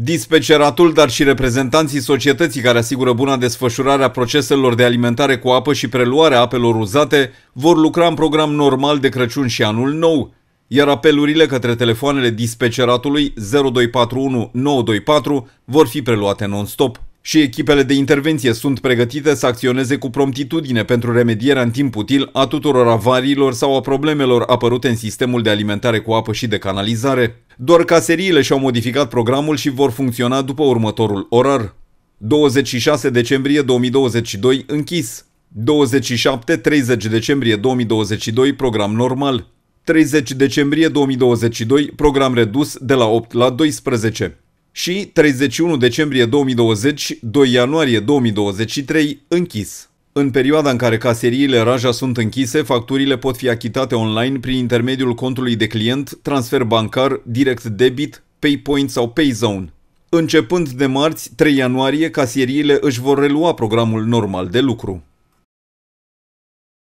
Dispeceratul, dar și reprezentanții societății care asigură buna desfășurare a proceselor de alimentare cu apă și preluarea apelor uzate vor lucra în program normal de Crăciun și anul nou, iar apelurile către telefoanele dispeceratului 0241 924 vor fi preluate non-stop și echipele de intervenție sunt pregătite să acționeze cu promptitudine pentru remedierea în timp util a tuturor avariilor sau a problemelor apărute în sistemul de alimentare cu apă și de canalizare. Doar caseriile și-au modificat programul și vor funcționa după următorul orar. 26 decembrie 2022 închis 27-30 decembrie 2022 program normal 30 decembrie 2022 program redus de la 8 la 12 și 31 decembrie 2020, 2 ianuarie 2023, închis. În perioada în care caseriile Raja sunt închise, facturile pot fi achitate online prin intermediul contului de client, transfer bancar, direct debit, PayPoint sau PayZone. Începând de marți, 3 ianuarie, caseriile își vor relua programul normal de lucru.